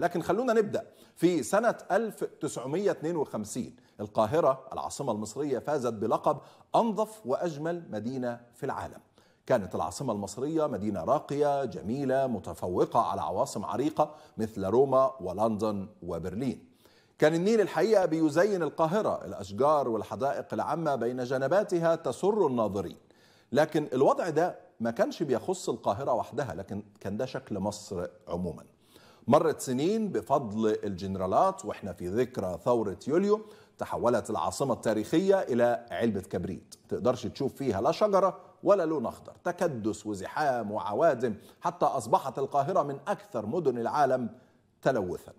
لكن خلونا نبدأ في سنة 1952 القاهرة العاصمة المصرية فازت بلقب أنظف وأجمل مدينة في العالم كانت العاصمة المصرية مدينة راقية جميلة متفوقة على عواصم عريقة مثل روما ولندن وبرلين كان النيل الحقيقة بيزين القاهرة الأشجار والحدائق العامة بين جنباتها تسر الناظرين لكن الوضع ده ما كانش بيخص القاهرة وحدها لكن كان ده شكل مصر عموماً مرت سنين بفضل الجنرالات واحنا في ذكرى ثورة يوليو تحولت العاصمة التاريخية إلى علبة كبريت تقدرش تشوف فيها لا شجرة ولا لون أخضر تكدس وزحام وعوادم حتى أصبحت القاهرة من أكثر مدن العالم تلوثا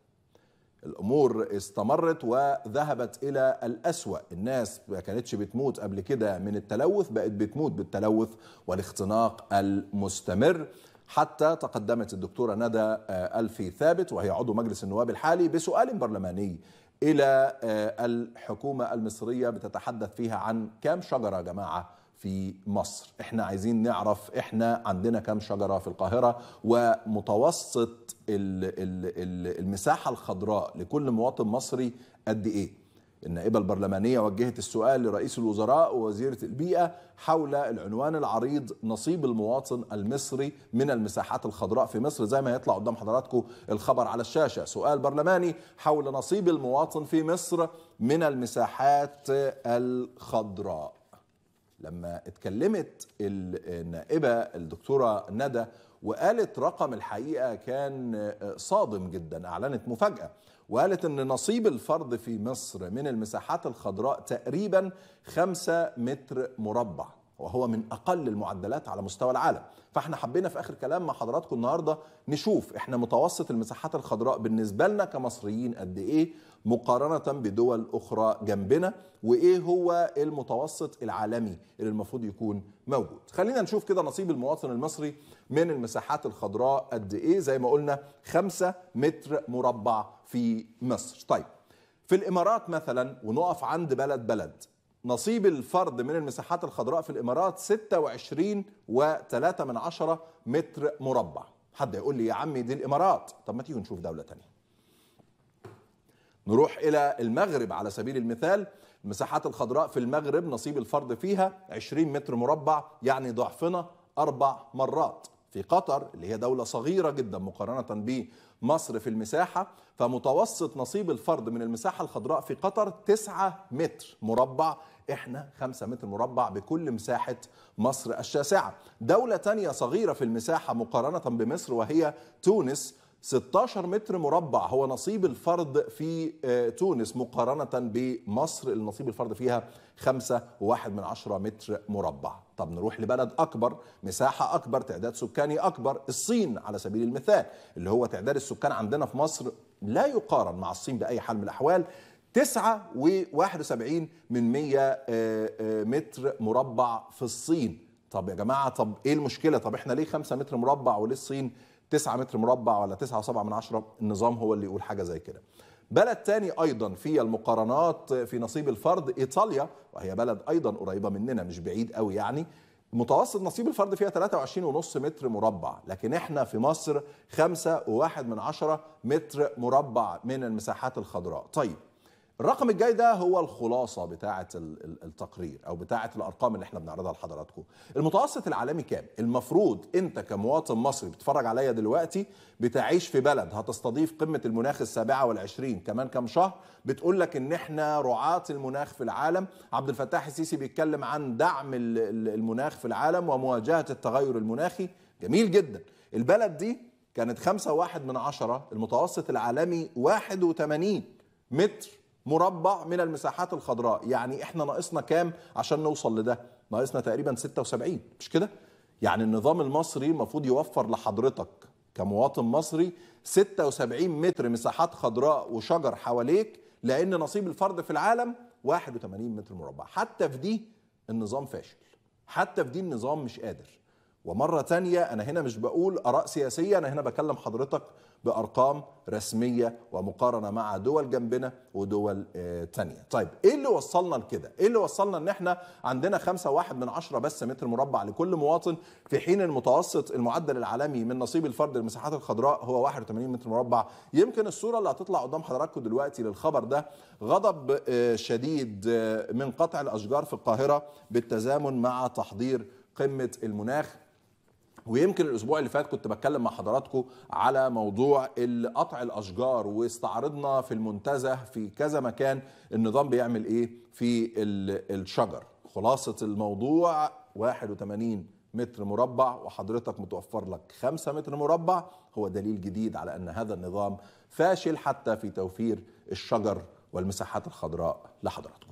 الأمور استمرت وذهبت إلى الأسوأ الناس ما كانتش بتموت قبل كده من التلوث بقت بتموت بالتلوث والاختناق المستمر حتى تقدمت الدكتورة ندى آه، ألفي ثابت وهي عضو مجلس النواب الحالي بسؤال برلماني إلى آه، الحكومة المصرية بتتحدث فيها عن كام شجرة يا جماعة في مصر احنا عايزين نعرف احنا عندنا كام شجرة في القاهرة ومتوسط المساحة الخضراء لكل مواطن مصري قد ايه النائبة البرلمانية وجهت السؤال لرئيس الوزراء ووزيرة البيئة حول العنوان العريض نصيب المواطن المصري من المساحات الخضراء في مصر زي ما هيطلع قدام حضراتكم الخبر على الشاشة سؤال برلماني حول نصيب المواطن في مصر من المساحات الخضراء لما اتكلمت النائبة الدكتورة ندى وقالت رقم الحقيقة كان آه، صادم جدا أعلنت مفاجأة وقالت أن نصيب الفرد في مصر من المساحات الخضراء تقريبا 5 متر مربع وهو من اقل المعدلات على مستوى العالم فاحنا حبينا في اخر كلام مع حضراتكم النهارده نشوف احنا متوسط المساحات الخضراء بالنسبه لنا كمصريين قد ايه مقارنه بدول اخرى جنبنا وايه هو المتوسط العالمي اللي المفروض يكون موجود خلينا نشوف كده نصيب المواطن المصري من المساحات الخضراء قد ايه زي ما قلنا 5 متر مربع في مصر طيب في الامارات مثلا ونقف عند بلد بلد نصيب الفرد من المساحات الخضراء في الامارات 26.3 متر مربع حد هيقول لي يا عمي دي الامارات طب ما تيجي نشوف دوله تانية نروح الى المغرب على سبيل المثال المساحات الخضراء في المغرب نصيب الفرد فيها 20 متر مربع يعني ضعفنا اربع مرات في قطر اللي هي دولة صغيرة جدا مقارنة بمصر في المساحة فمتوسط نصيب الفرد من المساحة الخضراء في قطر 9 متر مربع احنا 5 متر مربع بكل مساحة مصر الشاسعة دولة تانية صغيرة في المساحة مقارنة بمصر وهي تونس 16 متر مربع هو نصيب الفرد في آه، تونس مقارنة بمصر النصيب الفرد فيها 5.1 متر مربع طب نروح لبلد أكبر مساحة أكبر تعداد سكاني أكبر الصين على سبيل المثال اللي هو تعداد السكان عندنا في مصر لا يقارن مع الصين بأي حال من الأحوال تسعة وواحد وسبعين من مية آه، آه، متر مربع في الصين طب يا جماعة طب إيه المشكلة طب إحنا ليه خمسة متر مربع وليه الصين 9 متر مربع ولا 9.7 النظام هو اللي يقول حاجه زي كده بلد تاني ايضا في المقارنات في نصيب الفرد ايطاليا وهي بلد ايضا قريبه مننا مش بعيد قوي يعني متوسط نصيب الفرد فيها 23.5 متر مربع لكن احنا في مصر 5.1 متر مربع من المساحات الخضراء طيب الرقم الجاي ده هو الخلاصه بتاعه التقرير او بتاعه الارقام اللي احنا بنعرضها لحضراتكم المتوسط العالمي كام المفروض انت كمواطن مصري بتتفرج عليا دلوقتي بتعيش في بلد هتستضيف قمه المناخ السابعه والعشرين كمان كام شهر بتقول لك ان احنا رعاه المناخ في العالم عبد الفتاح السيسي بيتكلم عن دعم المناخ في العالم ومواجهه التغير المناخي جميل جدا البلد دي كانت خمسة واحد من عشرة المتوسط العالمي واحد وثمانين متر مربع من المساحات الخضراء يعني احنا ناقصنا كام عشان نوصل لده ناقصنا تقريبا 76 مش كده يعني النظام المصري المفروض يوفر لحضرتك كمواطن مصري 76 متر مساحات خضراء وشجر حواليك لان نصيب الفرد في العالم 81 متر مربع حتى في دي النظام فاشل حتى في دي النظام مش قادر ومرة تانية أنا هنا مش بقول آراء سياسية أنا هنا بكلم حضرتك بأرقام رسمية ومقارنة مع دول جنبنا ودول آه، تانية طيب إيه اللي وصلنا لكده؟ إيه اللي وصلنا إن إحنا عندنا خمسة واحد من عشرة بس متر مربع لكل مواطن في حين المتوسط المعدل العالمي من نصيب الفرد المساحات الخضراء هو 81 متر مربع يمكن الصورة اللي هتطلع قدام حضراتكم دلوقتي للخبر ده غضب آه، شديد آه، من قطع الأشجار في القاهرة بالتزامن مع تحضير قمة المناخ ويمكن الاسبوع اللي فات كنت بتكلم مع حضراتكم على موضوع قطع الاشجار واستعرضنا في المنتزه في كذا مكان النظام بيعمل ايه في الشجر خلاصه الموضوع 81 متر مربع وحضرتك متوفر لك 5 متر مربع هو دليل جديد على ان هذا النظام فاشل حتى في توفير الشجر والمساحات الخضراء لحضراتكم